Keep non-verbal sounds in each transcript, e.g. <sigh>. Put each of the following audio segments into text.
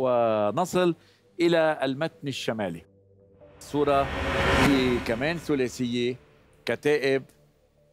ونصل إلى المتن الشمالي صورة هي كمان ثلاثية كتائب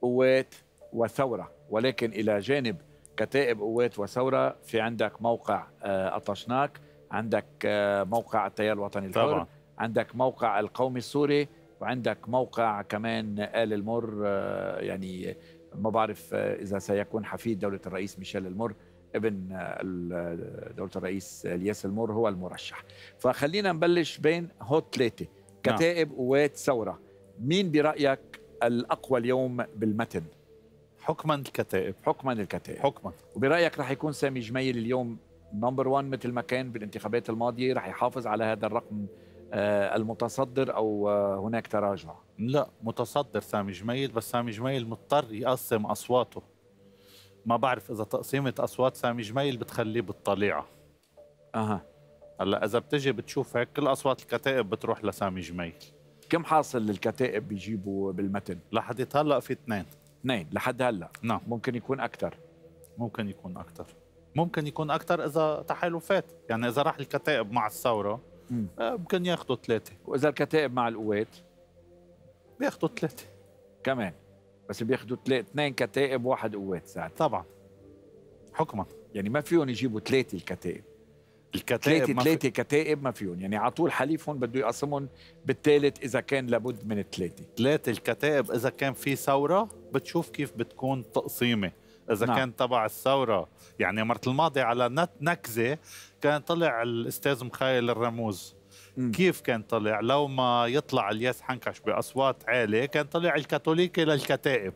قوات وثورة ولكن إلى جانب كتائب قوات وثورة في عندك موقع آه، أطشناك عندك آه، موقع التيار الوطني الحر طبعا. عندك موقع القومي السوري وعندك موقع كمان آل المر آه، يعني ما بعرف إذا سيكون حفيد دولة الرئيس ميشيل المر ابن آه، آه، دوله الرئيس الياس المر هو المرشح فخلينا نبلش بين هوت ثلاثه نعم. كتائب قوات ثوره مين برايك الاقوى اليوم بالمتن حكما الكتائب حكما الكتائب حكما وبرايك رح يكون سامي جميل اليوم نمبر 1 مثل ما كان بالانتخابات الماضيه رح يحافظ على هذا الرقم آه، المتصدر او هناك تراجع لا متصدر سامي جميل بس سامي جميل مضطر يقسم اصواته ما بعرف اذا تقسيمه اصوات سامي جميل بتخليه بالطليعه اها هلا اذا بتجي بتشوف هيك كل اصوات الكتائب بتروح لسامي جميل كم حاصل للكتائب بيجيبوا بالمتن؟ لحد هلا في اثنين اثنين لحد هلا نعم ممكن يكون اكثر ممكن يكون اكثر ممكن يكون اكثر اذا تحالفات يعني اذا راح الكتائب مع الثوره آه، ممكن ياخذوا ثلاثه واذا الكتائب مع القوات بياخذوا ثلاثه كمان بس بياخذوا اثنين كتائب واحد قوات ساعتها طبعا حكما يعني ما فيهم يجيبوا ثلاثه الكتائب الكتائب ثلاثه ثلاثة كتائب ما فيهم يعني على طول حليفهم بده يقسمهم بالثالث اذا كان لابد من الثلاثه ثلاثه الكتائب اذا كان في ثوره بتشوف كيف بتكون تقسيمه اذا نعم. كان تبع الثوره يعني مرة الماضي على نت نكزه كان طلع الاستاذ مخايل الرموز كيف كان طلع لو ما يطلع الياس حنكش باصوات عاليه كان طلع الكاثوليكي للكتائب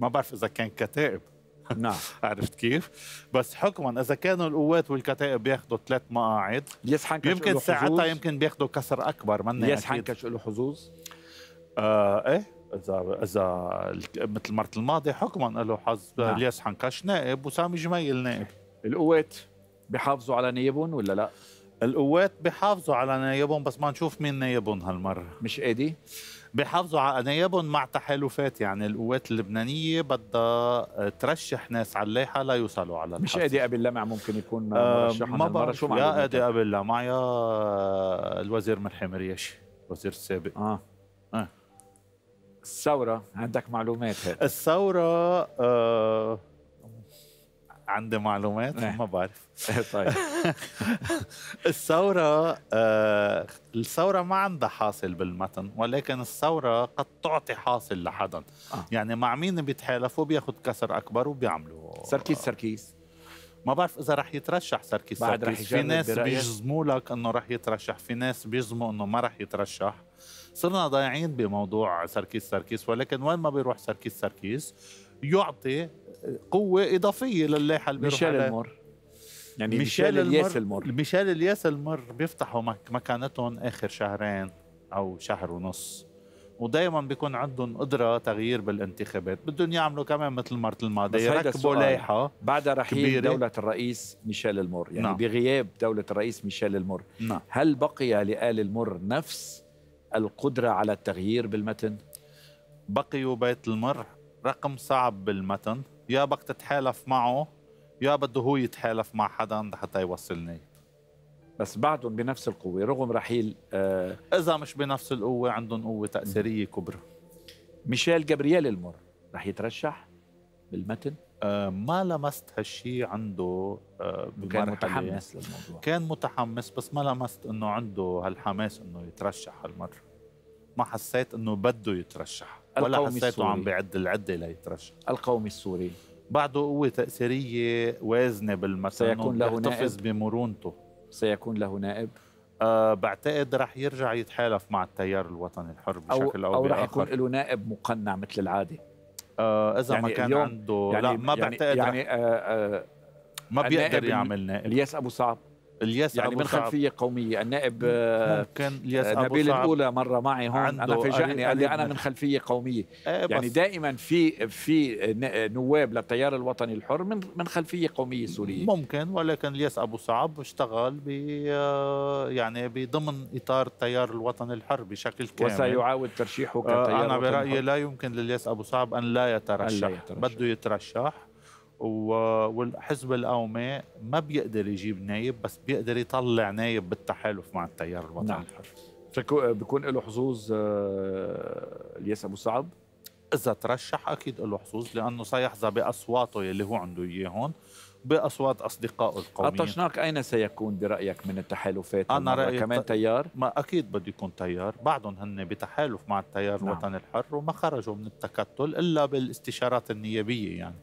ما بعرف اذا كان كتائب <laughs> نعم عرفت كيف؟ بس حكما اذا كانوا القوات والكتائب بياخذوا ثلاث مقاعد الياس حنكش يمكن ساعتها يمكن بياخذوا كسر اكبر من الياس يعني حنكش له حظوظ؟ آه ايه اذا اذا مثل مرة الماضي حكما له حظ نعم. الياس حنكش نائب وسامي جميل نائب القوات بحافظوا على نيابهم ولا لا؟ القوات بحافظوا على نايبهم بس ما نشوف مين نايبهم هالمره مش قادي بحافظوا على نايبهم مع تحالفات يعني القوات اللبنانيه بدها ترشح ناس على اللايحه ليوصلوا على الحصر. مش قادي قبل لمع ممكن يكون مرشح ما آه، بعرف شو يا قادي قبل لمع يا آه، الوزير ملحم رياشي الوزير السابق اه اه الثوره عندك معلومات هيك الثوره آه عندي معلومات إيه. ما بعرف <laughs> إيه، طيب <laughs> الثوره آه الثوره ما عندها حاصل بالمتن ولكن الثوره قد تعطي حاصل لحدا آه. يعني مع مين بيتحالفوا بياخذ كسر اكبر وبيعملوا آه، سركيس سركيس ما بعرف اذا رح يترشح سركيس بعد سركيس رح في ناس بيجزموا لك انه رح يترشح في ناس بيجزموا انه ما رح يترشح صرنا ضايعين بموضوع سركيس سركيس ولكن وين ما بيروح سركيس سركيس يعطي قوه اضافيه للايحة اللي ميشيل المر يعني ميشيل الياس المر ميشيل الياس المر بيفتحوا مكانتهم اخر شهرين او شهر ونص ودائما بيكون عندهم قدره تغيير بالانتخابات بدهم يعملوا كمان مثل المره الماضيه يركبوا لايحه بعد رحيل كبيرة. دوله الرئيس ميشيل المر يعني نعم. بغياب دوله الرئيس ميشيل المر نعم. هل بقي لآل المر نفس القدره على التغيير بالمتن بقيوا بيت المر رقم صعب بالمتن يا بدك تتحالف معه يا بده هو يتحالف مع حدا حتى يوصلني بس بعدهم بنفس القوة رغم رحيل آه إذا مش بنفس القوة عندهم قوة تأثيرية كبرى ميشيل جابرييل المر رح يترشح بالمتن؟ آه ما لمست هالشيء عنده آه كان متحمس للموضوع كان متحمس بس ما لمست انه عنده هالحماس انه يترشح هالمره ما حسيت انه بده يترشح ولا حسيته عم بيعد العده ليترشح القومي السوري بعده قوة تأثيرية وازنة بالمكان سيكون له نائب بمرونته سيكون له نائب أه بعتقد رح يرجع يتحالف مع التيار الوطني الحر بشكل او, أو, أو باخر او رح يكون له نائب مقنع مثل العاده آه اذا يعني ما كان عنده يعني لا ما يعني بعتقد يعني آه آه ما بيقدر يعمل نائب الياس ابو صعب الياس يعني من صعب. خلفيه قوميه النائب ممكن الياس آه، نبيل الاولى مره معي هون انا فاجئني قال لي انا من خلفيه قوميه إيه، يعني دائما في في نواب للتيار الوطني الحر من من خلفيه قوميه سوريه ممكن ولكن الياس ابو صعب اشتغل ب آه، يعني بضمن اطار التيار الوطني الحر بشكل كامل وسيعاود ترشيحه آه، كتيار انا برايي لا يمكن للياس ابو صعب ان لا يترشح, لا يترشح. بده يترشح والحزب القومي ما بيقدر يجيب نايب بس بيقدر يطلع نايب بالتحالف مع التيار الوطني نعم. الحر بيكون له حظوظ آه، الياس ابو سعد اذا ترشح اكيد له حظوظ لانه سيحظى باصواته يلي هو عنده اياهم باصوات اصدقائه القوميين طشناك اين سيكون برايك من التحالفات انا رايي كمان تيار ما اكيد بده يكون تيار بعضهم هن بتحالف مع التيار نعم. الوطني نعم. الحر وما خرجوا من التكتل الا بالاستشارات النيابيه يعني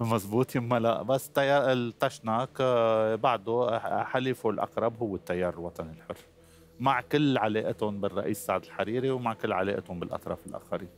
مزبوط يما لا بس تيار التشناك آه، بعده حليفه الاقرب هو التيار الوطني الحر مع كل علاقتهم بالرئيس سعد الحريري ومع كل علاقتهم بالاطراف الاخرين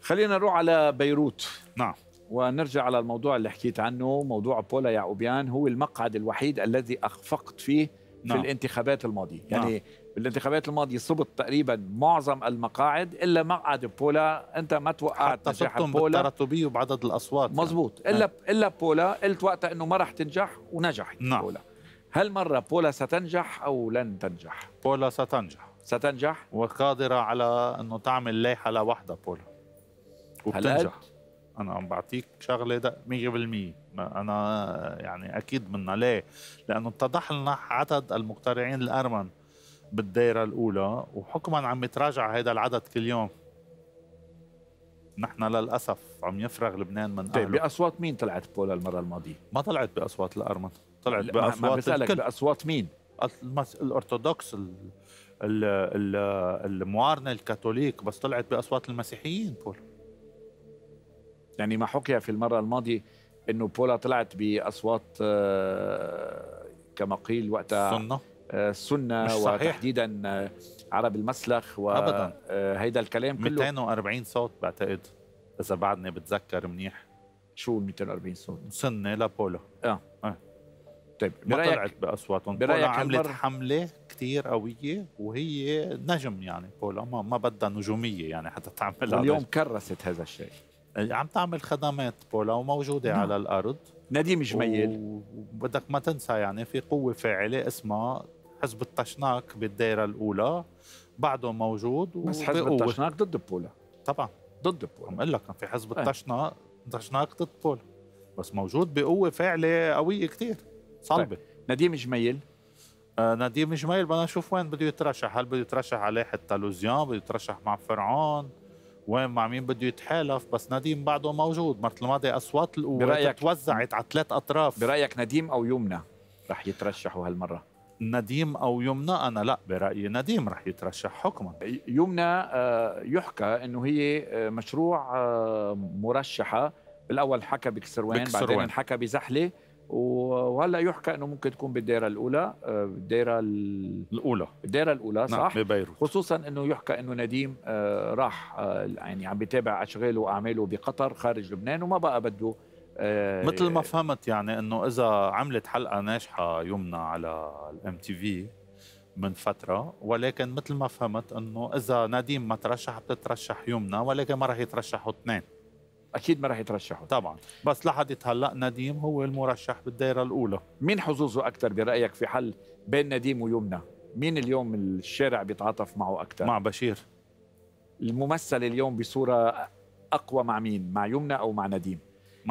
خلينا نروح على بيروت نعم ونرجع على الموضوع اللي حكيت عنه موضوع بولا يعقوبيان هو المقعد الوحيد الذي اخفقت فيه نعم. في الانتخابات الماضيه يعني نعم. بالانتخابات الماضيه صبت تقريبا معظم المقاعد الا مقعد بولا انت ما توقعت نجاح بولا بالتراتبيه وبعدد الاصوات مزبوط يعني. نعم. الا الا بولا قلت وقتها انه ما رح تنجح ونجحت نعم. بولا هل مرة بولا ستنجح أو لن تنجح؟ بولا ستنجح ستنجح؟ وقادرة على أنه تعمل لائحة لوحدها بولا وبتنجح أنا عم بعطيك شغلة 100% أنا يعني أكيد منها ليه؟ لأنه اتضح لنا عدد المقترعين الأرمن بالدائره الاولى وحكما عم يتراجع هذا العدد كل يوم نحن للاسف عم يفرغ لبنان من طيب باصوات مين طلعت بولا المره الماضيه؟ ما طلعت باصوات الارمن طلعت باصوات الكل باصوات مين؟ الارثوذكس الموارنه المعارنه الكاثوليك بس طلعت باصوات المسيحيين بولا يعني ما حكي في المره الماضيه انه بولا طلعت باصوات آه، كما قيل وقتها سنه السنه وتحديدا آه، عرب المسلخ وهيدا آه، الكلام كله 240 صوت بعتقد اذا بعدني بتذكر منيح شو 240 صوت؟ سنه لبولا اه اه طيب ما برأيك طلعت باصواتهم برأيك بولا عملت حمله كثير قويه وهي نجم يعني بولا ما, ما بدها نجوميه يعني حتى تعمل اليوم كرست هذا الشيء إيه، عم تعمل خدمات بولا وموجوده نعم. على الارض نديم جميل وبدك ما تنسى يعني في قوه فاعله اسمها حزب الطشناك بالدائره الاولى بعده موجود بس حزب الطشناك ضد بولا طبعا ضد بولا عم اقول لك في حزب إيه. الطشناك طشناك ضد بولا بس موجود بقوه فعله قويه كثير صلبه طيب. نديم جميل آه نديم جميل بدنا نشوف وين بده يترشح هل بده يترشح على حتى لوزيان بده يترشح مع فرعون وين مع مين بده يتحالف بس نديم بعده موجود مرت الماضي اصوات القوة توزعت على ثلاث اطراف برايك نديم او يمنى رح يترشحوا هالمره نديم او يمنى انا لا برايي نديم رح يترشح حكما يمنى آه، يحكى انه هي آه، مشروع آه، مرشحه بالاول حكى بكسروان, بكسروان. بعدين حكى بزحله وهلا يحكى انه ممكن تكون بالدائره الاولى بالدائره الاولى بالدائره الاولى نعم، صح نعم ببيروت خصوصا انه يحكى انه نديم راح يعني عم بيتابع اشغاله واعماله بقطر خارج لبنان وما بقى بده آه، مثل ما فهمت يعني انه اذا عملت حلقه ناجحه يمنى على الام تي في من فترة ولكن مثل ما فهمت انه اذا نديم ما ترشح بتترشح يمنى ولكن ما راح يترشحوا اثنين اكيد ما راح يترشحوا طبعا بس لحد هلا نديم هو المرشح بالدائرة الأولى مين حظوظه أكثر برأيك في حل بين نديم ويمنى؟ مين اليوم الشارع بيتعاطف معه أكثر؟ مع بشير الممثل اليوم بصورة أقوى مع مين؟ مع يمنى أو مع نديم؟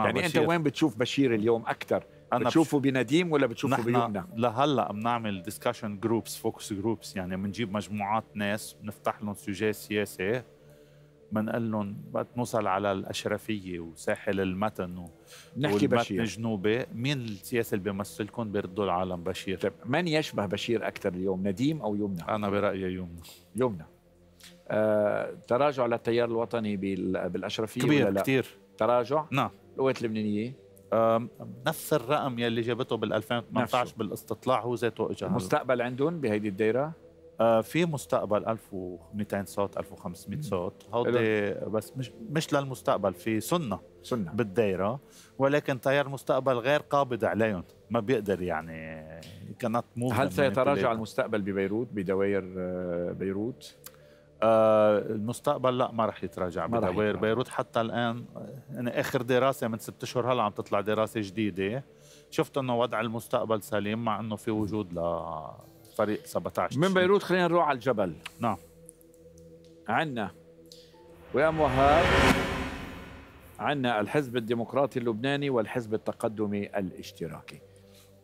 يعني بشير. انت وين بتشوف بشير اليوم اكثر بتشوفه بش... بنديم ولا بتشوفه بيمنى لهلا بنعمل ديسكشن جروبس فوكس جروبس يعني بنجيب مجموعات ناس بنفتح لهم سوجي سياسي بنقول لهم وقت نوصل على الاشرفيه وساحل المتن و... نحكي بشير الجنوبي مين السياسي اللي بيمثلكم بيردوا العالم بشير طيب من يشبه بشير اكثر اليوم نديم او يمنى انا برايي يمنى يمنى آه، تراجع للتيار الوطني بالاشرفيه كبير ولا لا؟ كتير تراجع؟ نعم القوات اللبنانيه نفس الرقم يلي جابته بال 2018 بالاستطلاع هو ذاته اجى مستقبل عندهم بهيدي الدائره آه في مستقبل 1200 صوت 1500 صوت هودي بس مش مش للمستقبل في سنه سنه بالدائره ولكن تيار المستقبل غير قابض عليهم ما بيقدر يعني كانت هل سيتراجع المستقبل ببيروت بدوائر آه، بيروت؟ آه المستقبل لا ما رح يتراجع بدوائر بيروت حتى الان انا اخر دراسه من ست اشهر هلا عم تطلع دراسه جديده شفت انه وضع المستقبل سليم مع انه في وجود لفريق 17 من بيروت خلينا نروح على الجبل نعم عندنا ويا وهاب عندنا الحزب الديمقراطي اللبناني والحزب التقدمي الاشتراكي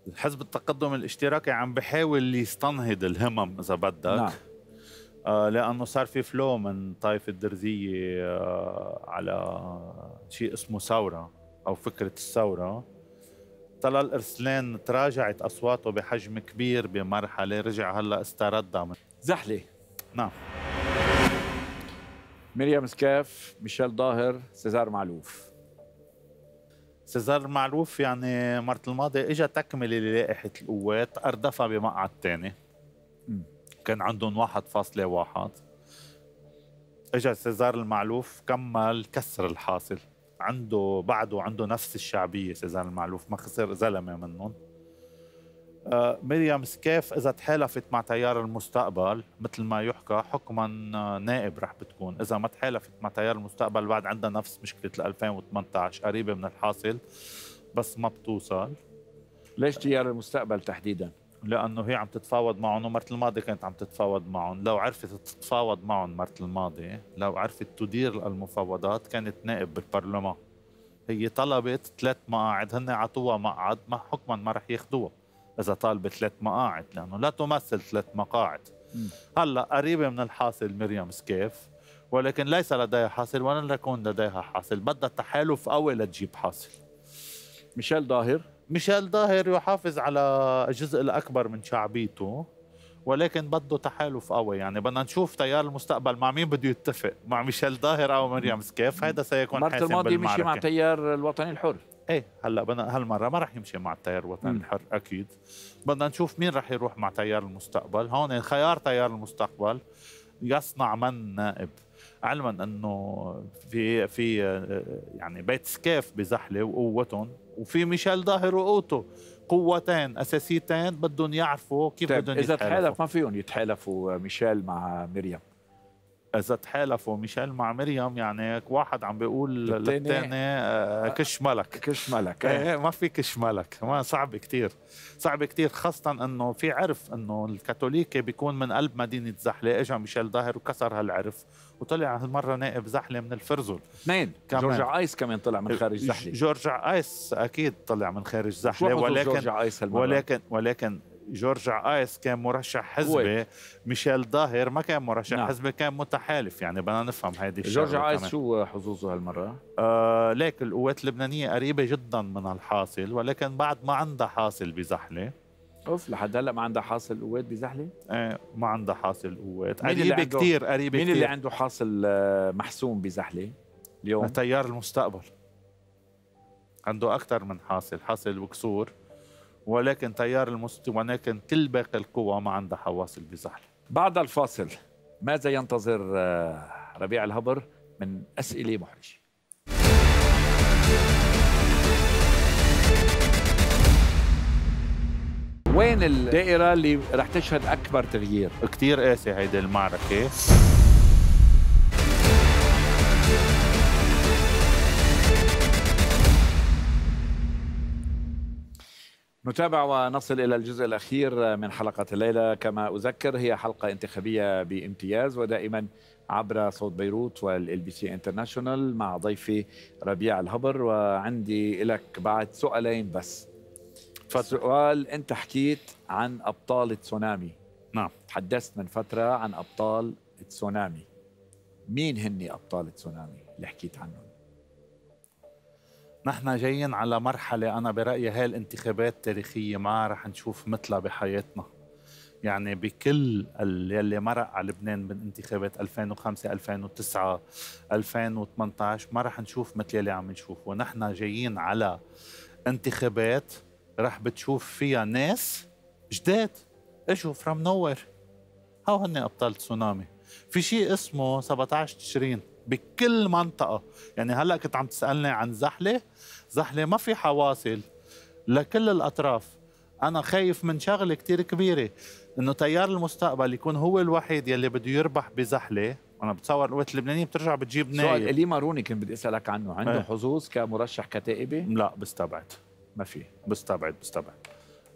الحزب التقدم الاشتراكي عم بحاول يستنهض الهمم اذا بدك نعم. آه، لانه صار في فلو من طائفه الدرزيه آه، على شيء اسمه ثوره او فكره الثوره طلال ارسلان تراجعت اصواته بحجم كبير بمرحله رجع هلا استرد زحله نعم مريم سكاف ميشيل ظاهر سيزار معلوف سيزار معلوف يعني مرة الماضي اجى تكمله للائحة القوات اردفها بمقعد ثاني كان عندهم 1.1 اجى سيزار المعلوف كمل كسر الحاصل عنده بعده عنده نفس الشعبيه سيزار المعلوف ما خسر زلمه منهم آه، مريم سكيف اذا تحالفت مع تيار المستقبل مثل ما يحكى حكما آه، نائب رح بتكون اذا ما تحالفت مع تيار المستقبل بعد عندها نفس مشكله 2018 قريبه من الحاصل بس ما بتوصل ليش تيار المستقبل تحديدا لانه هي عم تتفاوض معهم ومرت الماضي كانت عم تتفاوض معهم لو عرفت تتفاوض معهم مرت الماضي لو عرفت تدير المفاوضات كانت نائب بالبرلمان هي طلبت ثلاث مقاعد هن عطوها مقعد ما حكما ما رح ياخذوها اذا طالبت ثلاث مقاعد لانه لا تمثل ثلاث مقاعد هلا قريبه من الحاصل مريم سكيف ولكن ليس لديها حاصل ولن يكون لديها حاصل بدها تحالف قوي لتجيب حاصل ميشيل ظاهر ميشيل ظاهر يحافظ على الجزء الأكبر من شعبيته ولكن بده تحالف قوي يعني بدنا نشوف تيار المستقبل مع مين بده يتفق مع ميشيل ظاهر او مريم سكيف هذا سيكون مرة الماضي مشي مع التيار الوطني الحر ايه هلا بدنا هالمره ما راح يمشي مع التيار الوطني الحر اكيد بدنا نشوف مين راح يروح مع تيار المستقبل هون خيار تيار المستقبل يصنع من نائب علما انه في في يعني بيت سكاف بزحله وقوتهم وفي ميشيل ظاهر وقوته قوتين اساسيتين بدهم يعرفوا كيف طيب بدهم يتحالفوا اذا تحالف ما فيهم يتحالفوا ميشيل مع مريم اذا تحالفوا ميشيل مع مريم يعني واحد عم بيقول للثاني آه، كش ملك كش ملك إيه،, ايه ما في كش ملك ما صعب كثير صعب كثير خاصه انه في عرف انه الكاثوليكي بيكون من قلب مدينه زحله اجى ميشيل ظاهر وكسر هالعرف وطلع هالمره نائب زحله من الفرزل اثنين جورج ايس كمان طلع من خارج زحله جورج ايس اكيد طلع من خارج زحله ولكن جورج هالمرة. ولكن ولكن جورج ايس كان مرشح حزبه ميشيل ظاهر ما كان مرشح نعم. حزبه كان متحالف يعني بدنا نفهم هذه الشغله جورج ايس شو حظوظه هالمره؟ آه ليك القوات اللبنانيه قريبه جدا من الحاصل ولكن بعد ما عندها حاصل بزحله اوف لحد هلا ما عندها حاصل قوات بزحله؟ ايه ما عندها حاصل قوات قريبه كثير قريبه مين كتير. اللي عنده حاصل آه، محسوم بزحله اليوم؟ تيار المستقبل عنده اكثر من حاصل حاصل وكسور ولكن تيار المسلم ولكن كل باقي القوى ما عندها حواصل بزحل بعد الفاصل ماذا ينتظر آه، ربيع الهبر من أسئلة محرجة وين الدائرة اللي رح تشهد أكبر تغيير؟ كتير قاسي هيدي المعركة نتابع ونصل إلى الجزء الأخير من حلقة الليلة كما أذكر هي حلقة انتخابية بامتياز ودائما عبر صوت بيروت والال بي سي انترناشونال مع ضيفي ربيع الهبر وعندي لك بعد سؤالين بس فسؤال أنت حكيت عن أبطال التسونامي نعم تحدثت من فترة عن أبطال التسونامي مين هني أبطال التسونامي اللي حكيت عنهم نحن جايين على مرحلة أنا برأيي هاي الانتخابات تاريخية ما رح نشوف مثلها بحياتنا يعني بكل اللي مرق على لبنان من انتخابات 2005 2009 2018 ما رح نشوف مثل اللي عم نشوفه ونحن جايين على انتخابات رح بتشوف فيها ناس جداد اجوا فروم نوير هاو هن ابطال تسونامي في شيء اسمه 17 تشرين بكل منطقه يعني هلا كنت عم تسالني عن زحله زحله ما في حواصل لكل الاطراف انا خايف من شغله كثير كبيره انه تيار المستقبل يكون هو الوحيد يلي بده يربح بزحله انا بتصور القوات اللبنانيه بترجع بتجيب نايب سؤال الي ماروني كنت بدي اسالك عنه عنده إيه. حظوظ كمرشح كتائبه لا بستبعد ما في بستبعد بستبعد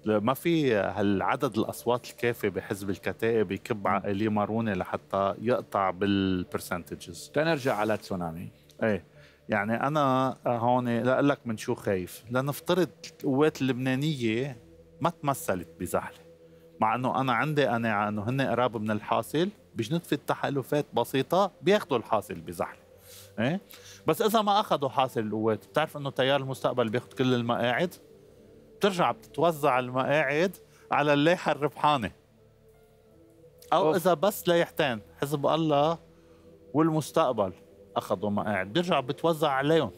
ما في هالعدد الاصوات الكافي بحزب الكتائب يكب عليه مارونه لحتى يقطع بالبرسنتجز تنرجع على تسونامي ايه يعني انا هون لاقول لك من شو خايف لنفترض القوات اللبنانيه ما تمثلت بزحله مع انه انا عندي قناعه انه هن قراب من الحاصل في تحالفات بسيطة بياخذوا الحاصل بزحلة ايه بس إذا ما أخذوا حاصل القوات بتعرف إنه تيار المستقبل بياخذ كل المقاعد بترجع بتتوزع المقاعد على اللايحه الربحانه او أوف. اذا بس لايحتين حزب الله والمستقبل اخذوا مقاعد بيرجع بتوزع عليهم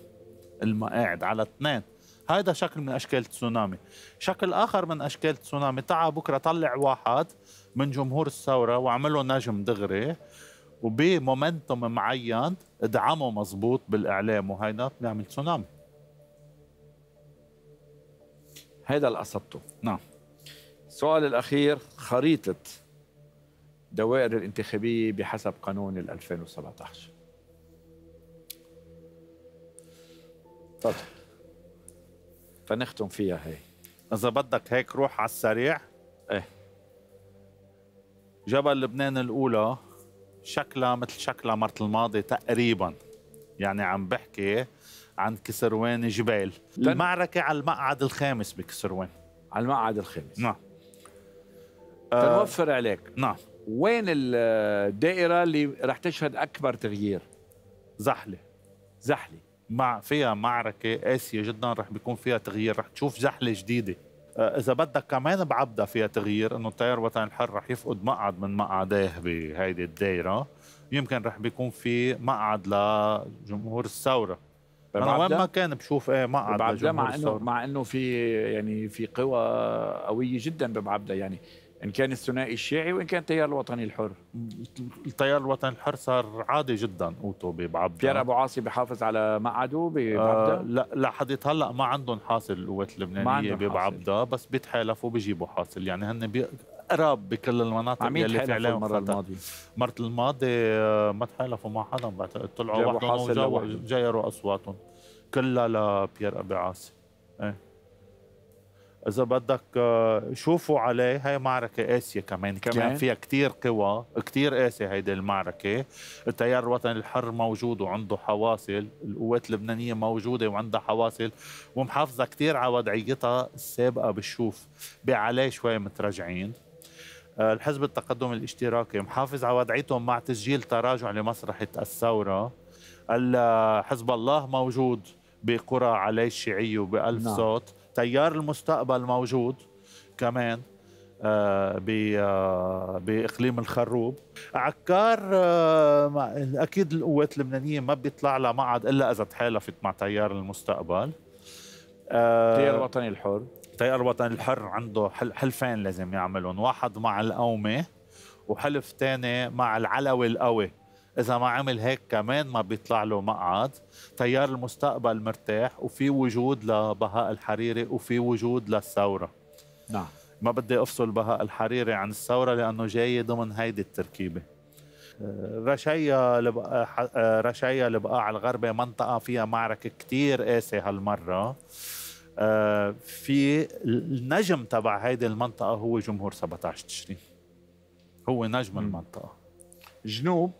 المقاعد على اثنين هذا شكل من اشكال تسونامي شكل اخر من اشكال تسونامي تعا بكره طلع واحد من جمهور الثوره وعمله نجم دغري وبمومنتوم معين ادعمه مزبوط بالاعلام وهيدا بيعمل تسونامي هذا اللي قصدته نعم السؤال الأخير خريطة دوائر الانتخابية بحسب قانون 2017 تفضل فنختم فيها هي إذا بدك هيك روح على السريع إيه جبل لبنان الأولى شكلها مثل شكلها مرة الماضي تقريبا يعني عم بحكي عن كسروان جبال المعركة على المقعد الخامس بكسروان على المقعد الخامس نعم آه، تنوفر عليك نعم وين الدائرة اللي رح تشهد أكبر تغيير؟ زحلة زحلة مع فيها معركة قاسية جدا رح بيكون فيها تغيير رح تشوف زحلة جديدة آه، إذا بدك كمان بعبدا فيها تغيير إنه التيار الوطني الحر رح يفقد مقعد من مقعداه بهيدي الدائرة يمكن رح بيكون في مقعد لجمهور الثورة انا وين ما كان بشوف ايه معبد مع انه مع انه في يعني في قوى قويه جدا بمعبده يعني ان كان الثنائي الشيعي وان كان التيار الوطني الحر التيار الوطني الحر صار عادي جدا قوته ببعض بيير ابو عاصي بحافظ على مقعده ببعض آه لا لحديت هلا ما عندهم حاصل القوات اللبنانيه ببعض بس بيتحالفوا بيجيبوا حاصل يعني هن بي... قراب بكل المناطق عم يتحالفوا اللي المرة الماضية مرة الماضية آه، ما تحالفوا مع حدا بعتقد طلعوا وحدهم وجايروا اصواتهم كلها لبيير ابو عاصي ايه اذا بدك آه، شوفوا عليه هاي معركه قاسيه كمان كمان كان فيها كثير قوى كثير قاسيه هيدي المعركه التيار الوطني الحر موجود وعنده حواصل القوات اللبنانيه موجوده وعندها حواصل ومحافظه كثير على وضعيتها السابقه بالشوف بعليه شوي متراجعين آه، الحزب التقدم الاشتراكي محافظ على وضعيتهم مع تسجيل تراجع لمسرحه الثوره آه، حزب الله موجود بقرى علي الشيعية وبألف نعم. صوت تيار المستقبل موجود كمان آه، آه، باقليم الخروب عكار آه، اكيد القوات اللبنانيه ما بيطلع لها معهد الا اذا تحالفت مع تيار المستقبل التيار الوطني الحر التيار الوطني الحر عنده حلفين لازم يعملهم واحد مع القومي وحلف ثاني مع العلوي القوي إذا ما عمل هيك كمان ما بيطلع له مقعد تيار المستقبل مرتاح وفي وجود لبهاء الحريري وفي وجود للثورة نعم ما بدي أفصل بهاء الحريري عن الثورة لأنه جاي ضمن هيدي التركيبة رشايا رشايا البقاع الغربي منطقة فيها معركة كتير قاسيه هالمرة في النجم تبع هيدي المنطقة هو جمهور 17 تشرين هو نجم المنطقة جنوب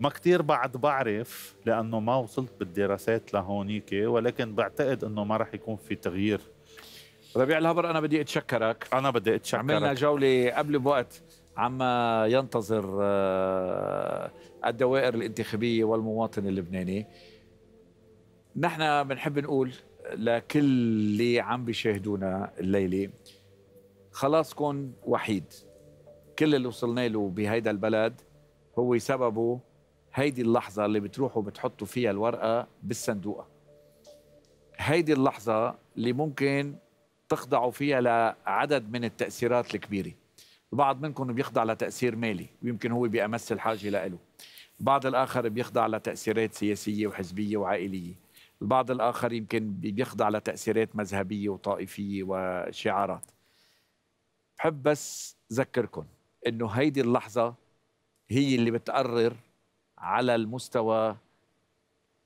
ما كتير بعد بعرف لأنه ما وصلت بالدراسات لهونيك ولكن بعتقد أنه ما رح يكون في تغيير ربيع الهبر أنا بدي أتشكرك أنا بدي أتشكرك عملنا جولة قبل بوقت عما ينتظر آه، الدوائر الانتخابية والمواطن اللبناني نحن بنحب نقول لكل اللي عم بيشاهدونا الليلة خلاص كون وحيد كل اللي وصلنا له بهيدا البلد هو سببه هيدي اللحظه اللي بتروحوا بتحطوا فيها الورقه بالصندوقه هيدي اللحظه اللي ممكن تخضعوا فيها لعدد من التاثيرات الكبيره البعض منكم بيخضع لتاثير مالي ويمكن هو بامس الحاجه لإله البعض الاخر بيخضع لتاثيرات سياسيه وحزبيه وعائليه البعض الاخر يمكن بيخضع لتاثيرات مذهبيه وطائفيه وشعارات بحب بس ذكركم انه هيدي اللحظه هي اللي بتقرر على المستوى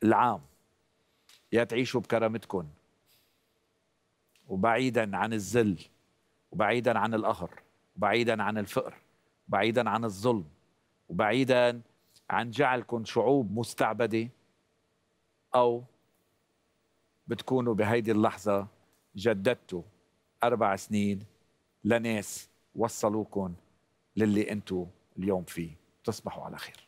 العام يا تعيشوا بكرامتكم وبعيدا عن الذل وبعيدا عن القهر وبعيدا عن الفقر وبعيدا عن الظلم وبعيدا عن جعلكم شعوب مستعبده او بتكونوا بهيدي اللحظه جددتوا اربع سنين لناس وصلوكم للي انتم اليوم فيه تصبحوا على خير